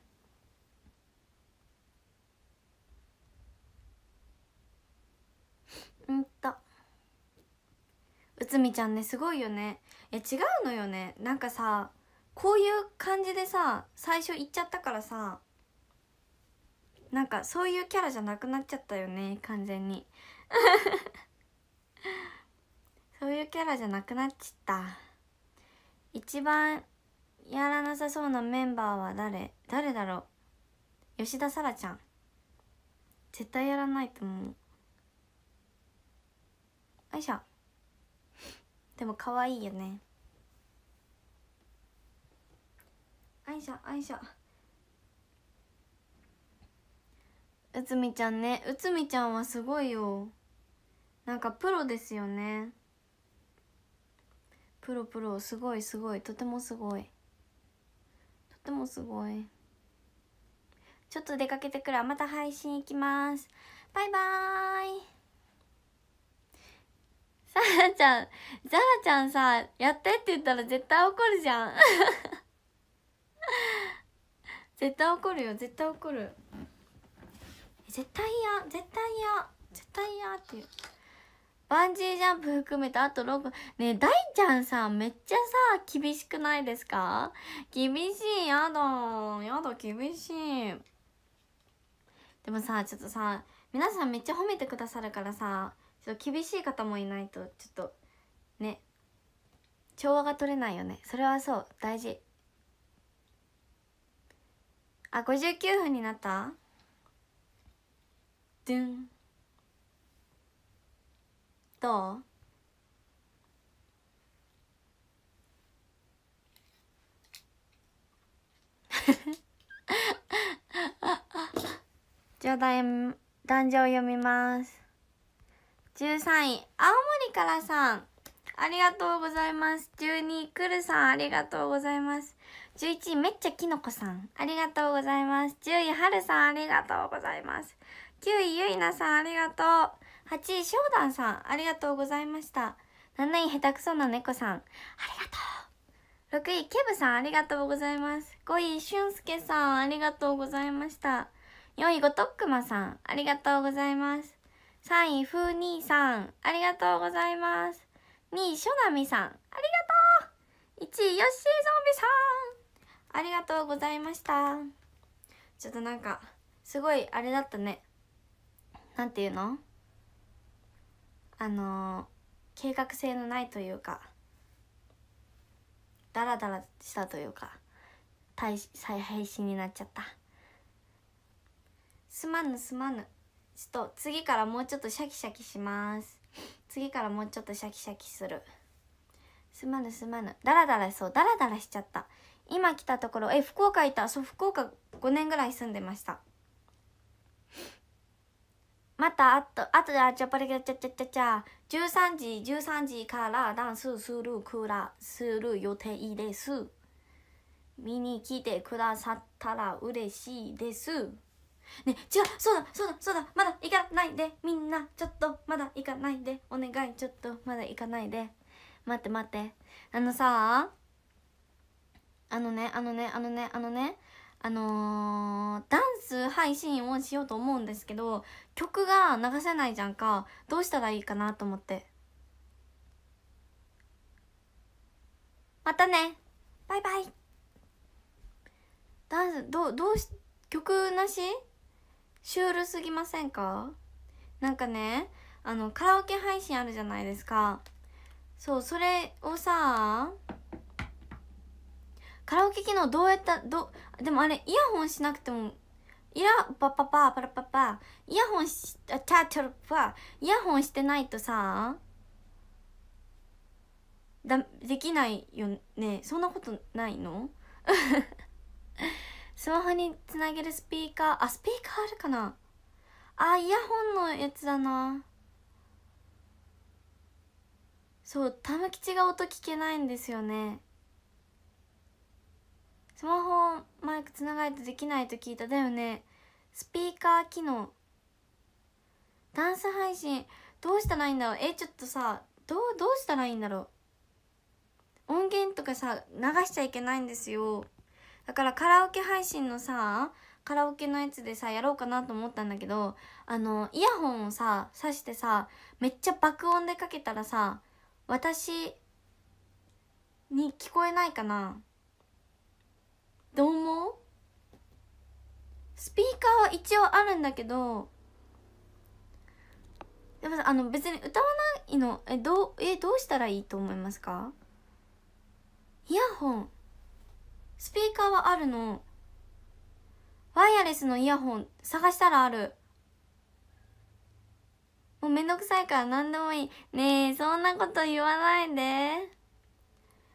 うんとうつみちゃんねすごいよねえ違うのよねなんかさこういう感じでさ最初行っちゃったからさなんかそういうキャラじゃなくなっちゃったよね完全に そういうキャラじゃなくなっちゃった一番やらなさそうなメンバーは誰誰だろう吉田沙羅ちゃん絶対やらないと思うよいしょでも可愛いよねあいしょあいしょうつみちゃんねうつみちゃんはすごいよなんかプロですよねプロプロすごいすごいとてもすごいとてもすごいちょっと出かけてくるまた配信行きますバイバーイさらちゃん、ザラちゃんさ、やってって言ったら絶対怒るじゃん。絶対怒るよ、絶対怒る。絶対嫌、絶対嫌、絶対嫌っていう。バンジージャンプ含めてあと6分。ねえ、大ちゃんさ、めっちゃさ、厳しくないですか厳しい、やだ、やだ、厳しい。でもさ、ちょっとさ、皆さんめっちゃ褒めてくださるからさ、そう厳しい方もいないとちょっとね調和が取れないよねそれはそう大事あ五59分になったドゥンどう じゃあだい読みます13位、青森からさん。ありがとうございます。12位、くるさん。ありがとうございます。11位、めっちゃきのこさん。ありがとうございます。10位、はるさん。ありがとうございます。9位、ゆいなさん。ありがとう。8位、しょうだんさん。ありがとうございました。7位、下手くそな猫さん。ありがとう。6位、ケブさん。ありがとうございます。5位、しゅんすけさん。ありがとうございました。4位、ごとっくまさん。ありがとうございます。3位、ふうにーさん、ありがとうございます。2位、しょなみさん、ありがとう !1 位、よっしーゾンビさんありがとうございました。ちょっとなんか、すごいあれだったね。なんていうのあのー、計画性のないというか、ダラダラしたというか、再配信になっちゃった。すまぬすまぬ。ちょっと次からもうちょっとシャキシャキします次からもうちょっとシャキシャキするすまぬすまぬダラダラそうダラダラしちゃった今来たところえ福岡いたそう福岡5年ぐらい住んでましたまたあとあとであちゃぱりがちゃちゃちゃちゃ13時13時からダンスするくらする予定です見に来てくださったら嬉しいですね違うそうだそうだそうだまだ行かないでみんなちょっとまだ行かないでお願いちょっとまだ行かないで待って待ってあのさあのねあのねあのねあのねあのー、ダンス配信をしようと思うんですけど曲が流せないじゃんかどうしたらいいかなと思ってまたねバイバイダンスどどうし曲なしシュールすぎませんかなんかねあのカラオケ配信あるじゃないですかそうそれをさカラオケ機能どうやったどでもあれイヤホンしなくてもイヤパパパパラパパイヤホンしあチャチャルパイヤホンしてないとさだできないよねそんなことないの スマホにつなげるスピーカーあスピーカーあるかなあイヤホンのやつだなそうタム吉が音聞けないんですよねスマホマイクつながないとできないと聞いただよねスピーカー機能ダンス配信どうしたらいいんだろうえちょっとさどうどうしたらいいんだろう音源とかさ流しちゃいけないんですよだからカラオケ配信のさカラオケのやつでさやろうかなと思ったんだけどあのイヤホンをさ挿してさめっちゃ爆音でかけたらさ私に聞こえないかなどう思うスピーカーは一応あるんだけどでもあの別に歌わないのえどうえどうしたらいいと思いますかイヤホンスピーカーはあるのワイヤレスのイヤホン探したらあるもうめんどくさいから何でもいいねえそんなこと言わないで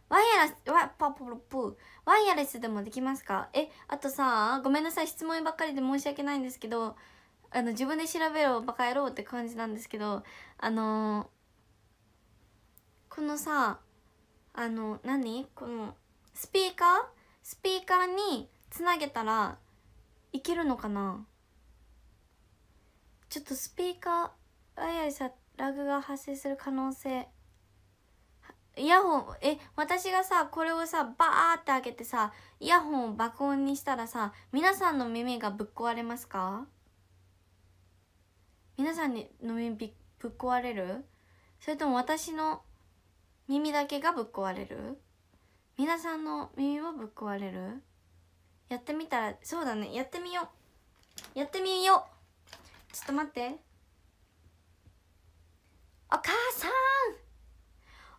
ワイヤレスワパポロプワイヤレスでもできますかえあとさごめんなさい質問ばっかりで申し訳ないんですけどあの自分で調べろバカ野郎って感じなんですけどあのー、このさあの何このスピーカースピーカーにつなげたらいけるのかなちょっとスピーカーあやいさラグが発生する可能性イヤホンえ私がさこれをさバーって開けてさイヤホンを爆音にしたらさ皆さんの耳がぶっ壊れますか皆さんの耳ぶっ壊れるそれとも私の耳だけがぶっ壊れる皆さんの耳もぶっ壊れるやってみたらそうだねやってみようやってみようちょっと待ってお母さん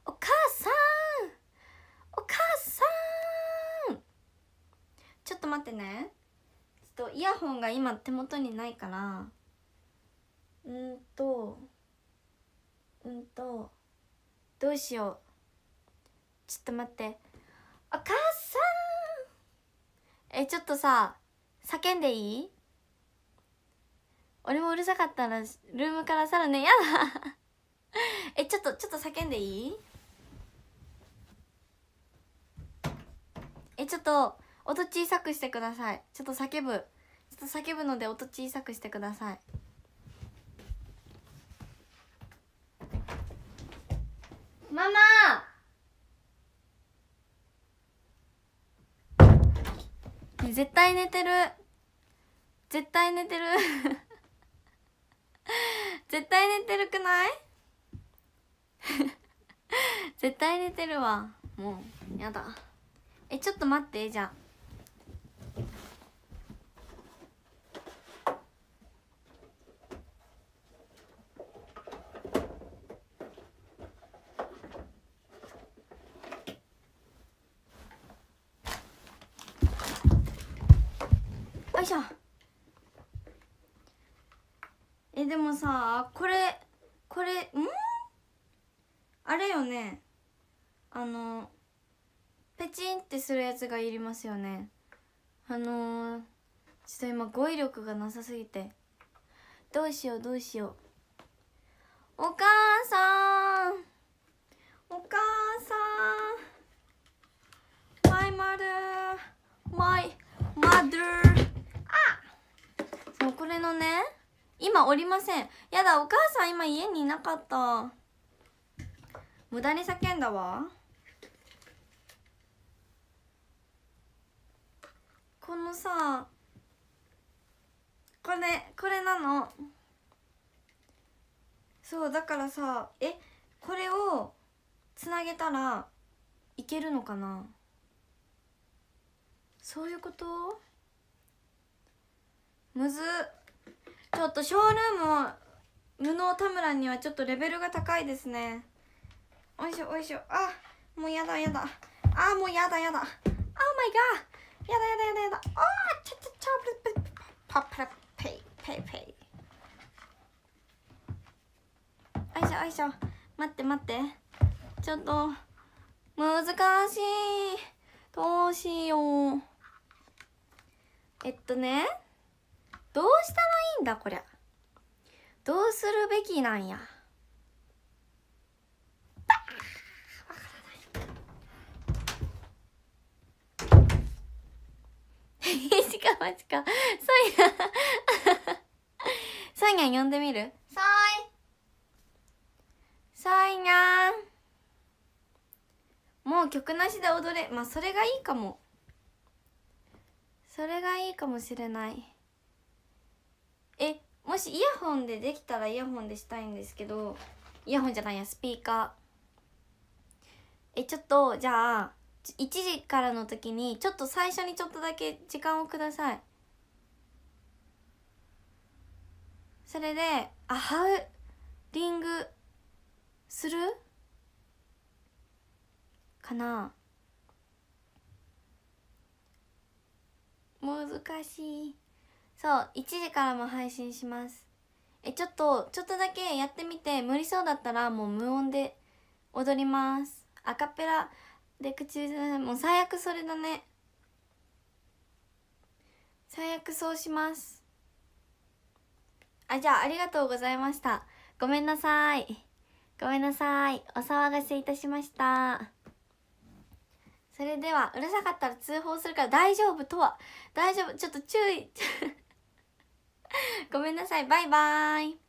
お母さんお母さんちょっと待ってねちょっとイヤホンが今手元にないからうんとうんとどうしようちょっと待ってお母さんえちょっとさ叫んでいい俺もうるさかったらルームから去るねやだ えちょっとちょっと叫んでいいえちょっと音小さくしてくださいちょっと叫ぶちょっと叫ぶので音小さくしてくださいママ絶対寝てる絶対寝てる 絶対寝てるくない 絶対寝てるわもうやだえちょっと待ってじゃあえでもさこれこれんあれよねあのペチンってするやつがいりますよねあのー、ちょっと今語彙力がなさすぎてどうしようどうしようお母さんお母さんマイマルマイマドゥーあそうこれのね今おりませんやだお母さん今家にいなかった無駄に叫んだわこのさこれこれなのそうだからさえこれをつなげたらいけるのかなそういうことむずっちょっとショールーム無能田村にはちょっとレベルが高いですねおいしょおいしょあもうやだやだあもうやだやだ Oh my god やだやだやだやだあちょちょちょプルプルパプラペイペイペイおいしょおいしょ待って待ってちょっと難しいどうしようえっとねどうしたらいいんだこりゃどうするべきなんやしかまちかソイヤソイニャ呼んでみるソイソイニャもう曲なしで踊れまあそれがいいかもそれがいいかもしれないえもしイヤホンでできたらイヤホンでしたいんですけどイヤホンじゃないやスピーカーえちょっとじゃあ1時からの時にちょっと最初にちょっとだけ時間をくださいそれであハウリングするかな難しい。そう1時からも配信しますえちょっとちょっとだけやってみて無理そうだったらもう無音で踊りますアカペラで口ずさもう最悪それだね最悪そうしますあじゃあありがとうございましたごめんなさいごめんなさいお騒がせいたしましたそれではうるさかったら通報するから大丈夫とは大丈夫ちょっと注意ごめんなさいバイバーイ